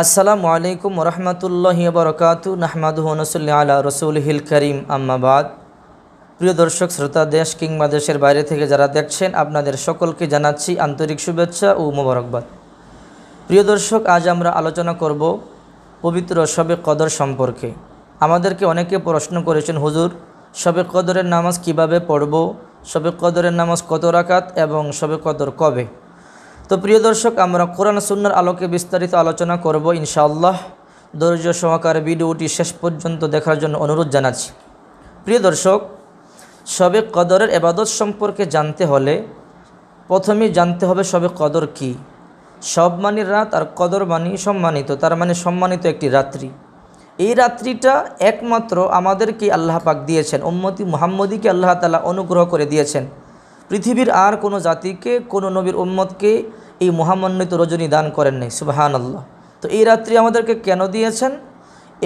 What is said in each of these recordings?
আসসালামু আলাইকুম রহমতুল্লাহ বরকাতু নাহমাদুহনসুল্লি আলা রসুল হিল করিম আম্মাবাদ প্রিয় দর্শক শ্রোতা দেশ কিংবা দেশের বাইরে থেকে যারা দেখছেন আপনাদের সকলকে জানাচ্ছি আন্তরিক শুভেচ্ছা ও মোবারকবাদ প্রিয় দর্শক আজ আমরা আলোচনা করব পবিত্র শবে কদর সম্পর্কে আমাদেরকে অনেকে প্রশ্ন করেছেন হুজুর শবে কদরের নামাজ কিভাবে পড়ব শবে কদরের নামাজ কত রাকাত এবং শবে কদর কবে তো প্রিয় দর্শক আমরা কোরআন সুন্নার আলোকে বিস্তারিত আলোচনা করব ইনশাআল্লাহ ধৈর্য সহকারে ভিডিওটি শেষ পর্যন্ত দেখার জন্য অনুরোধ জানাচ্ছি প্রিয় দর্শক সবে কদরের এবাদত সম্পর্কে জানতে হলে প্রথমেই জানতে হবে সবে কদর কি সব মানে রাত আর কদর মানি সম্মানিত তার মানে সম্মানিত একটি রাত্রি এই রাত্রিটা একমাত্র আমাদেরকে আল্লাহ পাক দিয়েছেন উম্মতি মুহাম্মদীকে আল্লাহ তালা অনুগ্রহ করে দিয়েছেন পৃথিবীর আর কোনো জাতিকে কোনো নবীর উম্মতকে এই মহামান্বিত রজনী দান করেন নাই সুবাহান আল্লাহ তো এই রাত্রি আমাদেরকে কেন দিয়েছেন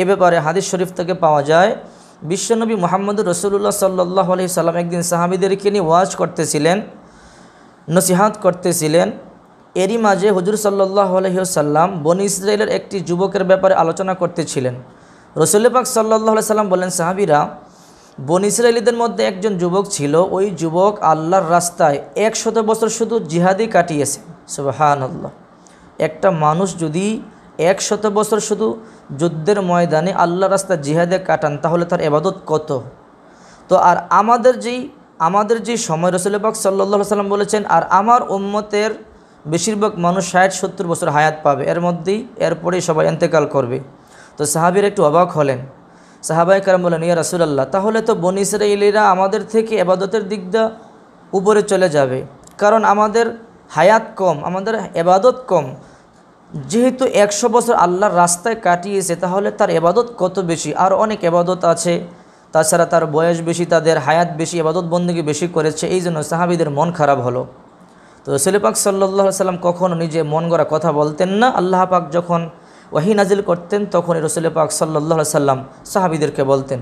এ ব্যাপারে হাদিস শরীফ থেকে পাওয়া যায় বিশ্বনবী মোহাম্মদ রসুল্লাহ সাল্লাহ আলি সাল্লাম একদিন সাহাবিদেরকে নিয়ে ওয়াজ করতেছিলেন নসিহাত করতেছিলেন এরই মাঝে হজুর সাল্লাহ সাল্লাম বন ইসরায়েলের একটি যুবকের ব্যাপারে আলোচনা করতেছিলেন রসুল্লাপাক পাক সাল্লাহ সাল্লাম বলেন সাহাবিরা বন ইসরায়েলিদের মধ্যে একজন যুবক ছিল ওই যুবক আল্লাহর রাস্তায় একশত বছর শুধু জিহাদি কাটিয়েছে সুবাহান আল্লাহ একটা মানুষ যদি একশত বছর শুধু যুদ্ধের ময়দানে আল্লাহ রাস্তা জিহাদে কাটান তাহলে তার এবাদত কত তো আর আমাদের যেই আমাদের যে সময় রসুলবাক সাল্লাহ সাল্লাম বলেছেন আর আমার উম্মতের বেশিরভাগ মানুষ ষাট সত্তর বছর হায়াত পাবে এর মধ্যেই এরপরেই সবাই এন্তেকাল করবে তো সাহাবির একটু অবাক হলেন সাহাবাই কারাম বলেন ইয়া রাসুলাল্লাহ তাহলে তো বন ইসরায়েলিরা আমাদের থেকে এবাদতের দিক দিয়ে উপরে চলে যাবে কারণ আমাদের হায়াত কম আমাদের এবাদত কম যেহেতু একশো বছর আল্লাহর রাস্তায় কাটিয়েছে তাহলে তার এবাদত কত বেশি আর অনেক এবাদত আছে তাছাড়া তার বয়স বেশি তাদের হায়াত বেশি এবাদত বন্দীকে বেশি করেছে এই জন্য সাহাবিদের মন খারাপ হলো তো সেলিপাক সাল্লাহ সাল্লাম কখনও নিজে মন গড়া কথা বলতেন না আল্লাহ পাক যখন ওয়াহি নাজিল করতেন তখন রসুল পাক সাল্লাহ সাল্লাম সাহাবিদেরকে বলতেন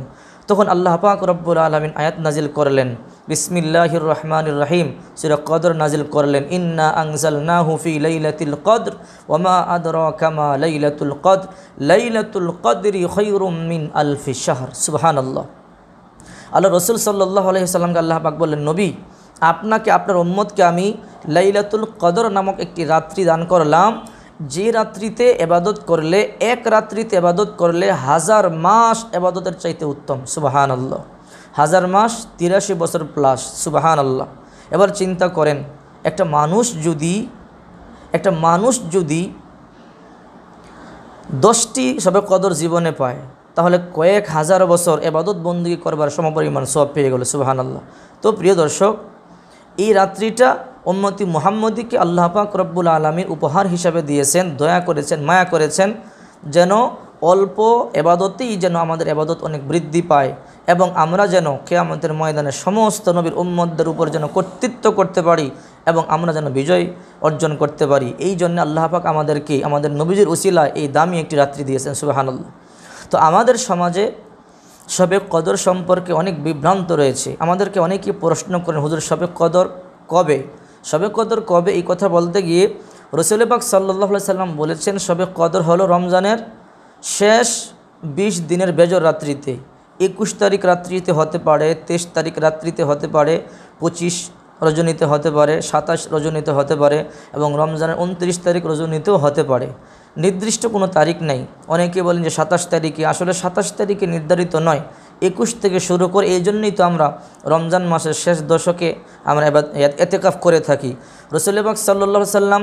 তখন আল্লাহ পাক রব্বুল আলমিন আয়াত নাজিল করলেন বিসমিল্লাহির রহমান রহিম সিরা কদর নাজিল করলেন ইন্না আংজাল না হুফি লাইলাতুল কদর ওমা আদর কামা লাইলাতুল কদর লাইলাতুল কদরি খৈরুম মিন আলফি শাহর সুবহান আল্লাহ আল্লাহ রসুল সাল্লাহ সাল্লামকে আল্লাহ পাক বললেন নবী আপনাকে আপনার উম্মতকে আমি লাইলাতুল কদর নামক একটি রাত্রি দান করলাম যে রাত্রিতে এবাদত করলে এক রাত্রিতে এবাদত করলে হাজার মাস এবাদতের চাইতে উত্তম সুবাহান আল্লাহ হাজার মাস তিরাশি বছর প্লাস সুবাহান আল্লাহ এবার চিন্তা করেন একটা মানুষ যদি একটা মানুষ যদি দশটি সবে কদর জীবনে পায় তাহলে কয়েক হাজার বছর এবাদত বন্দী করবার সমপরিমাণ সব পেয়ে গেল সুবাহান আল্লাহ তো প্রিয় দর্শক এই রাত্রিটা উম্মতি মোহাম্মদীকে আল্লাহ পাক রব্বুল আলমী উপহার হিসাবে দিয়েছেন দয়া করেছেন মায়া করেছেন যেন অল্প এবাদতেই যেন আমাদের এবাদত অনেক বৃদ্ধি পায় এবং আমরা যেন কেয়ামতের ময়দানে সমস্ত নবীর উম্মদের উপর যেন কর্তৃত্ব করতে পারি এবং আমরা যেন বিজয় অর্জন করতে পারি এই জন্য আল্লাহ পাক আমাদেরকে আমাদের নবীজির উশিলা এই দামি একটি রাত্রি দিয়েছেন সুবাহানাল্লাহ তো আমাদের সমাজে সবে কদর সম্পর্কে অনেক বিভ্রান্ত রয়েছে আমাদেরকে অনেকেই প্রশ্ন করেন হুজুর সবে কদর কবে সবে কদর কবে এই কথা বলতে গিয়ে রসুল পাক সাল্লাহ সাল্লাম বলেছেন সবে কদর হলো রমজানের শেষ ২০ দিনের বেজর রাত্রিতে একুশ তারিখ রাত্রিতে হতে পারে তেইশ তারিখ রাত্রিতে হতে পারে পঁচিশ রজনীতে হতে পারে সাতাশ রজনীতে হতে পারে এবং রমজানের উনত্রিশ তারিখ রজনীতেও হতে পারে নির্দিষ্ট কোনো তারিখ নেই অনেকে বলেন যে সাতাশ তারিখে আসলে সাতাশ তারিখে নির্ধারিত নয় একুশ থেকে শুরু করে এই জন্যই তো আমরা রমজান মাসের শেষ দশকে আমরা এতেকাফ করে থাকি রসুলবাক সাল্লা সাল্লাম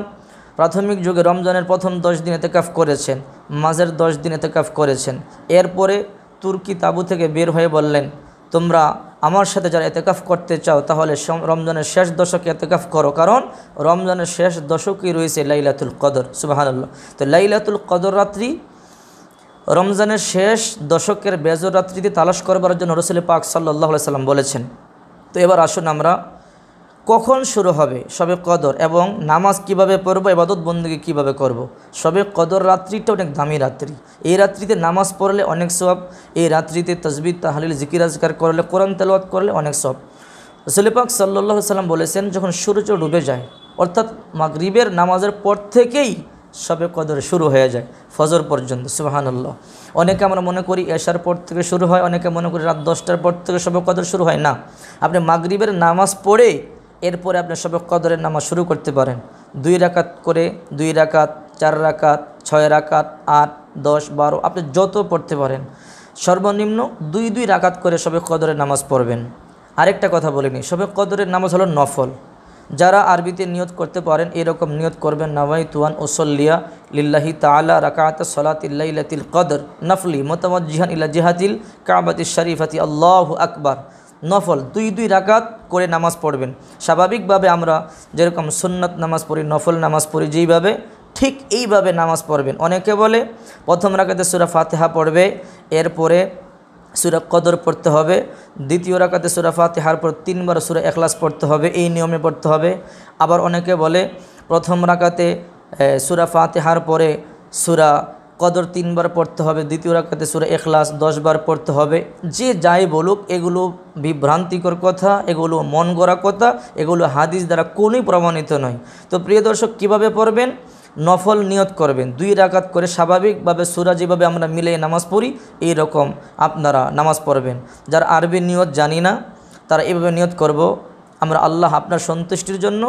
প্রাথমিক যুগে রমজানের প্রথম দশ দিন এতেকাফ করেছেন মাঝের দশ দিন এতেকাফ করেছেন এরপরে তুর্কি তাবু থেকে বের হয়ে বললেন তোমরা আমার সাথে যারা এতেকাফ করতে চাও তাহলে রমজানের শেষ দশকে এতেকাফ করো কারণ রমজানের শেষ দশকই রয়েছে লাইলাতুল কদর সুবাহান্লাহ তো লাইলাতুল কদর রাত্রি রমজানের শেষ দশকের বেজর রাত্রিতে তালাশ করবার জন্য রসুল পাক সাল্লাহ সাল্লাম বলেছেন তো এবার আসুন আমরা কখন শুরু হবে সবে কদর এবং নামাজ কিভাবে পড়বো এবাদত বন্ধুকে কিভাবে করব। সবে কদর রাত্রিটা অনেক দামি রাত্রি এই রাত্রিতে নামাজ পড়লে অনেক সব এই রাত্রিতে তসবিদ তাহালিল জিকিরাজগার করলে কোরআন তেলাওয়াত করলে অনেক সব রসুলিপাক সাল্লাহ সাল্লাম বলেছেন যখন সূর্য ডুবে যায় অর্থাৎ মাগরিবের নামাজের পর থেকেই সবে কদর শুরু হয়ে যায় ফজর পর্যন্ত সুবাহানাল্লাহ অনেকে আমরা মনে করি এশার পর থেকে শুরু হয় অনেকে মনে করি রাত দশটার পর থেকে সবে কদর শুরু হয় না আপনি মাগরীবের নামাজ পড়ে এরপরে আপনি সবে কদরের নামাজ শুরু করতে পারেন দুই রাকাত করে দুই রাকাত চার রাকাত ছয় রাকাত আট দশ বারো আপনি যত পড়তে পারেন সর্বনিম্ন দুই দুই রাকাত করে সবে কদরের নামাজ পড়বেন আরেকটা কথা বলিনি সবে কদরের নামাজ হলো নফল যারা আরবিতে নিয়ত করতে পারেন এরকম নিয়ত করবেন নবাই তুয়ান ওসল্লিয়া লিল্লাহি তালা রাকাত সলাতিল্লাইলাতিল কদর নফলি মোতামজিহান ইল্লা জিহাদিল কাবাতি শরীফাতি আল্লাহ আকবর নফল দুই দুই রাকাত করে নামাজ পড়বেন স্বাভাবিকভাবে আমরা যেরকম সুন্নত নামাজ পড়ি নফল নামাজ পড়ি যেইভাবে ঠিক এইভাবে নামাজ পড়বেন অনেকে বলে প্রথম রাকাতে সুরা ফাতেহা পড়বে এরপরে সুরা কদর পড়তে হবে দ্বিতীয় রাকাতে সুরা ফাতেহার পর তিনবার সুরা এখলাস পড়তে হবে এই নিয়মে পড়তে হবে আবার অনেকে বলে প্রথম রাকাতে সুরা ফাতেহার পরে সুরা কদর তিনবার পড়তে হবে দ্বিতীয় রাকাতে সুরা এখলাস দশবার পড়তে হবে যে যাই বলুক এগুলো বিভ্রান্তিকর কথা এগুলো মন গড়া কথা এগুলো হাদিস দ্বারা কোনোই প্রমাণিত নয় তো প্রিয় দর্শক কীভাবে পড়বেন নফল নিয়ত করবেন দুই রাকাত করে স্বাভাবিকভাবে সুরা যেভাবে আমরা মিলে নামাজ পড়ি এই রকম আপনারা নামাজ পড়বেন যারা আরবি নিয়ত জানি না তারা এভাবে নিয়ত করব আমরা আল্লাহ আপনার সন্তুষ্টির জন্য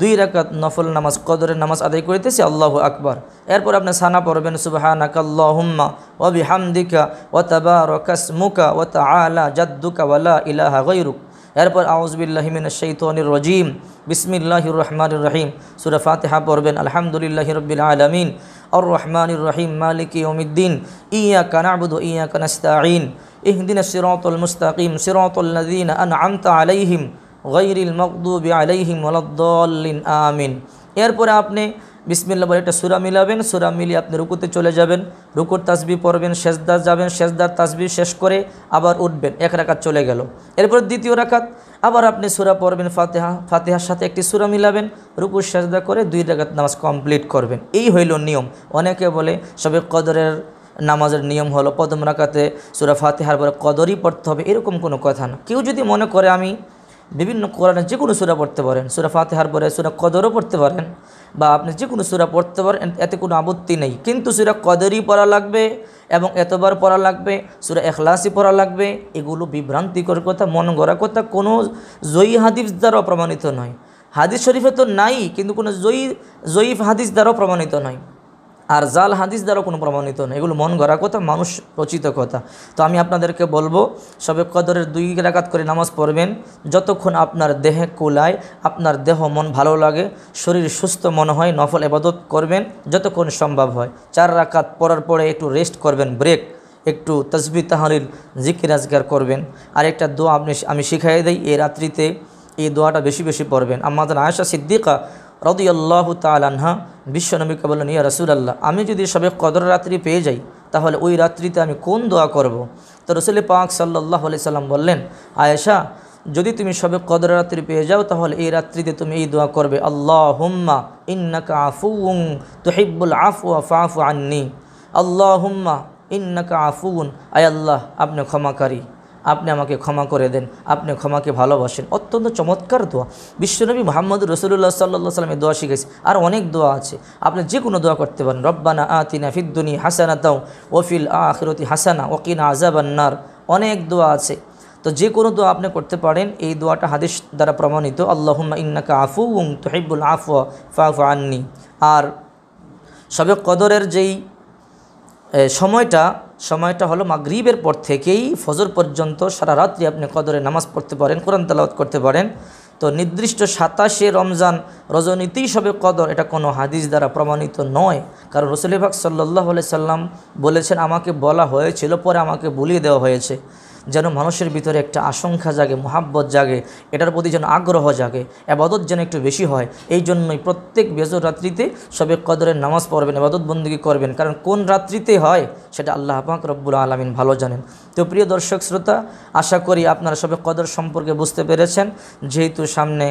দুই রাকাত নফল নামাজ কদরের নামাজ আদায় করিতেছি আল্লাহ আকবর এরপর আপনি সানা পড়বেন সুবাহানাকাল্লাহুম্মা ওয়া বিহামদিকা ওয়া তাবারাকাসমুকা ওয়া আলা জাদ্দুকা ওয়ালা ইলাহা গায়রুক এরপর আউযু বিল্লাহি মিনাশ শাইতানির রাজীম বিসমিল্লাহির রহমানির রহিম সুরা ফাতিহা পড়বেন আলহামদুলিল্লাহি রাব্বিল আলামিন আর রহমানির রহিম মালিক ইয়মিদ্দিন ইয়া কানাবুদ ইয়াকা নাস্তাঈন ইহদিনাস সিরাতাল মুস্তাকিম সিরাতাল লাযীনা আন'আমতা আলাইহিম গায়রিল মাগদুবি আলাইহিম ওয়ালাদ-দাল্লিন আমিন এরপর আপনি বিসমিল্লা বলে একটা সুরা মিলাবেন সুরা মিলিয়ে আপনি রুকুতে চলে যাবেন রুকুর তাসবি পড়বেন শেষদার যাবেন শেষদার তাসবি শেষ করে আবার উঠবেন এক রাখাত চলে গেল এরপর দ্বিতীয় রাখাত আবার আপনি সুরা পড়বেন ফাতেহা ফাতেহার সাথে একটি সুরা মিলাবেন রুকুর শেষদা করে দুই রাখাত নামাজ কমপ্লিট করবেন এই হইল নিয়ম অনেকে বলে সবে কদরের নামাজের নিয়ম হলো প্রথম রাখাতে সুরা ফাতেহার পরে কদরই পড়তে হবে এরকম কোনো কথা না কেউ যদি মনে করে আমি বিভিন্ন কোরআনে যে কোনো সুরা পড়তে পারেন সুরা ফাতেহার পরে সুরা কদরও পড়তে পারেন বা আপনি যে কোনো সুরা পড়তে পারেন এতে কোনো আপত্তি নেই কিন্তু সুরা কদরই পড়া লাগবে এবং এতবার পড়া লাগবে সুরা এখলাসই পড়া লাগবে এগুলো বিভ্রান্তিকর কথা মন গড়া কথা কোনো জয়ী হাদিস দ্বারাও প্রমাণিত নয় হাদিস শরীফে তো নাই কিন্তু কোনো জয়ী জয়ীফ হাদিস দ্বারাও প্রমাণিত নয় আর জাল হাদিস দ্বারা কোনো প্রমাণিত নয় এগুলো মন গড়া কথা মানুষ রচিত কথা তো আমি আপনাদেরকে বলবো সবে কদরের দুই রাকাত করে নামাজ পড়বেন যতক্ষণ আপনার দেহে কুলায় আপনার দেহ মন ভালো লাগে শরীর সুস্থ মনে হয় নফল এবাদত করবেন যতক্ষণ সম্ভব হয় চার রাকাত পড়ার পরে একটু রেস্ট করবেন ব্রেক একটু তসবি তাহারিল জিকি রাজগার করবেন আর একটা দোয়া আপনি আমি শিখাই দিই এই রাত্রিতে এই দোয়াটা বেশি বেশি পড়বেন আমাদের আয়সা সিদ্দিকা রদিয়াল্লাহ তালানহা বিশ্বনবীকে বললেন ইয়া রসুলাল্লাহ আমি যদি সবে কদর রাত্রি পেয়ে যাই তাহলে ওই রাত্রিতে আমি কোন দোয়া করব। তো রসুল পাক সাল্লাহ আলি সাল্লাম বললেন আয়েশা যদি তুমি সবে কদর রাত্রি পেয়ে যাও তাহলে এই রাত্রিতে তুমি এই দোয়া করবে আল্লাহ হুম্মা ইন্নাকা আফুং তোহিব্বুল আফু আফু আন্নি আল্লাহ হুম্মা ইন্নাকা আফুন আয় আল্লাহ আপনি ক্ষমাকারী আপনি আমাকে ক্ষমা করে দেন আপনি ক্ষমাকে ভালোবাসেন অত্যন্ত চমৎকার দোয়া বিশ্বনবী মোহাম্মদ রসুল্লাহ সাল্লা সাল্লামের দোয়া শিখেছে আর অনেক দোয়া আছে আপনি যে কোনো দোয়া করতে পারেন রব্বানা আতিনা ফিদ্দুনি হাসানা তাও ওফিল আখিরতি হাসানা ওকিনা আজাবান্নার অনেক দোয়া আছে তো যে কোনো দোয়া আপনি করতে পারেন এই দোয়াটা হাদিস দ্বারা প্রমাণিত আল্লাহম্মা ইন্নাকা আফু উং তোহিবুল আফু ফা আননি আর সবে কদরের যেই সময়টা সময়টা হলো মাগরীবের পর থেকেই ফজর পর্যন্ত সারা রাত্রি আপনি কদরে নামাজ পড়তে পারেন কোরআন তালাওয়াত করতে পারেন তো নির্দিষ্ট সাতাশে রমজান রজনীতি সবে কদর এটা কোনো হাদিস দ্বারা প্রমাণিত নয় কারণ রসুলিভাগ সাল্লাহ সাল্লাম বলেছেন আমাকে বলা হয়েছিল পরে আমাকে বলিয়ে দেওয়া হয়েছে যেন মানুষের ভিতরে একটা আশঙ্কা জাগে মোহাব্বত জাগে এটার প্রতি যেন আগ্রহ জাগে আবাদত যেন একটু বেশি হয় এই জন্যই প্রত্যেক বেজর রাত্রিতে সবে কদরের নামাজ পড়বেন আবাদত বন্দী করবেন কারণ কোন রাত্রিতে হয় সেটা আল্লাহ পাক রব্বুল আলমিন ভালো জানেন তো প্রিয় দর্শক শ্রোতা আশা করি আপনারা সবে কদর সম্পর্কে বুঝতে পেরেছেন যেহেতু সামনে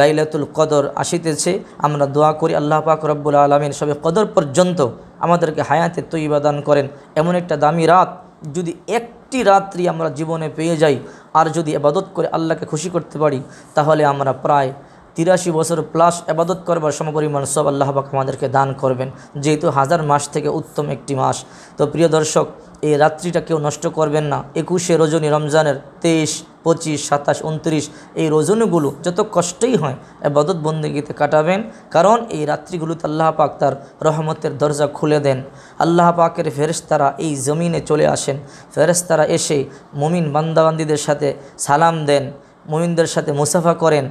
লাইলাতুল কদর আসিতেছে আমরা দোয়া করি আল্লাহ পাক রব্বুল আলমিন সবে কদর পর্যন্ত আমাদেরকে হায়াতে তৈবাদান করেন এমন একটা দামি রাত যদি এক একটি রাত্রি আমরা জীবনে পেয়ে যাই আর যদি আবাদত করে আল্লাহকে খুশি করতে পারি তাহলে আমরা প্রায় তিরাশি বছর প্লাস আবাদত করবার সমপরিমাণ সব আল্লাহ পাক আমাদেরকে দান করবেন যেহেতু হাজার মাস থেকে উত্তম একটি মাস তো প্রিয় দর্শক এই রাত্রিটা কেউ নষ্ট করবেন না একুশে রজনী রমজানের তেইশ পঁচিশ সাতাশ উনত্রিশ এই রজনীগুলো যত কষ্টই হয় বদত বন্দীগীতে কাটাবেন কারণ এই রাত্রিগুলোতে আল্লাহ পাক তার রহমতের দরজা খুলে দেন আল্লাহ পাকের ফেরেশতারা এই জমিনে চলে আসেন ফেরেশতারা এসে মুমিন বান্দাবান্দিদের সাথে সালাম দেন মুমিনদের সাথে মুসাফা করেন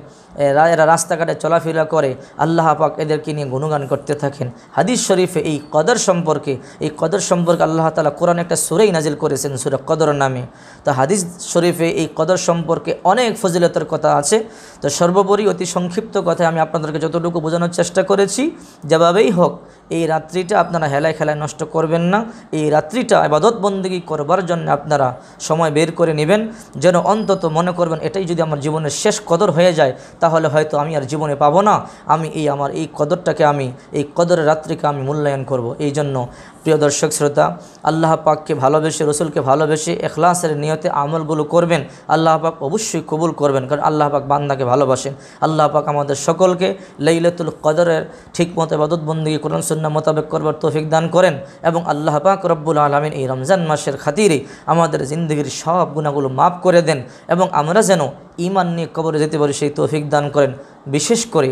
এরা রাস্তাঘাটে চলাফেরা করে আল্লাহ পাক এদেরকে নিয়ে গুণগান করতে থাকেন হাদিস শরীফে এই কদর সম্পর্কে এই কদর সম্পর্কে আল্লাহ তালা কোরআন একটা সুরেই নাজিল করেছেন সুরে কদর নামে তো হাদিস শরীফে এই কদর সম্পর্কে অনেক ফজিলতের কথা আছে তো সর্বোপরি অতি সংক্ষিপ্ত কথায় আমি আপনাদেরকে যতটুকু বোঝানোর চেষ্টা করেছি যেভাবেই হোক এই রাত্রিটা আপনারা হেলায় খেলায় নষ্ট করবেন না এই রাত্রিটা আবাদত বন্দী করবার জন্য আপনারা সময় বের করে নেবেন যেন অন্তত মনে করবেন এটাই যদি যদি আমার জীবনের শেষ কদর হয়ে যায় তাহলে হয়তো আমি আর জীবনে পাবো না আমি এই আমার এই কদরটাকে আমি এই কদরের রাত্রিকে আমি মূল্যায়ন করব। এই জন্য প্রিয় দর্শক শ্রোতা আল্লাহ পাককে ভালোবেসে রসুলকে ভালোবেসে এখলাসের নিয়তে আমলগুলো করবেন আল্লাহ পাক অবশ্যই কবুল করবেন কারণ আল্লাহ পাক বান্দাকে ভালোবাসেন আল্লাহ পাক আমাদের সকলকে লেইলেতুল কদরের ঠিকমতো এবাদতবন্দি কোরআন সুন্না মোতাবেক করবার তৌফিক দান করেন এবং আল্লাহ পাক রব্বুল আলমিন এই রমজান মাসের খাতিরে আমাদের জিন্দগির সব গুণাগুলো মাফ করে দেন এবং আমরা যেন ইমান নিয়ে কবরে যেতে পারি সেই তৌফিক দান করেন বিশেষ করে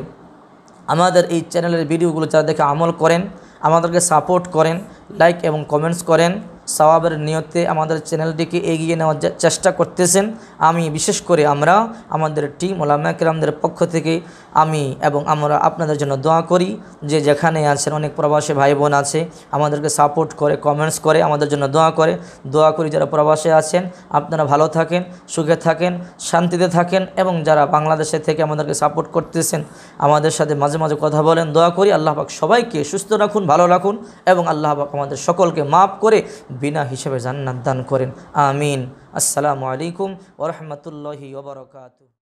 আমাদের এই চ্যানেলের ভিডিওগুলো যারা দেখে আমল করেন আমাদেরকে সাপোর্ট করেন লাইক এবং কমেন্টস করেন সবাবের নিয়তে আমাদের চ্যানেলটিকে এগিয়ে নেওয়ার চেষ্টা করতেছেন আমি বিশেষ করে আমরা আমাদের টিম ওলামাকরামদের পক্ষ থেকে আমি এবং আমরা আপনাদের জন্য দোয়া করি যে যেখানে আছেন অনেক প্রবাসী ভাই বোন আছে আমাদেরকে সাপোর্ট করে কমেন্টস করে আমাদের জন্য দোয়া করে দোয়া করি যারা প্রবাসে আছেন আপনারা ভালো থাকেন সুখে থাকেন শান্তিতে থাকেন এবং যারা বাংলাদেশে থেকে আমাদেরকে সাপোর্ট করতেছেন আমাদের সাথে মাঝে মাঝে কথা বলেন দোয়া করি আল্লাহ পাক সবাইকে সুস্থ রাখুন ভালো রাখুন এবং আল্লাহ পাক আমাদের সকলকে মাফ করে বিনা হিসেবে জান্নাত দান করেন আমিন আসসালামু আলাইকুম ওরহমতুল্লাহি ওবরকাত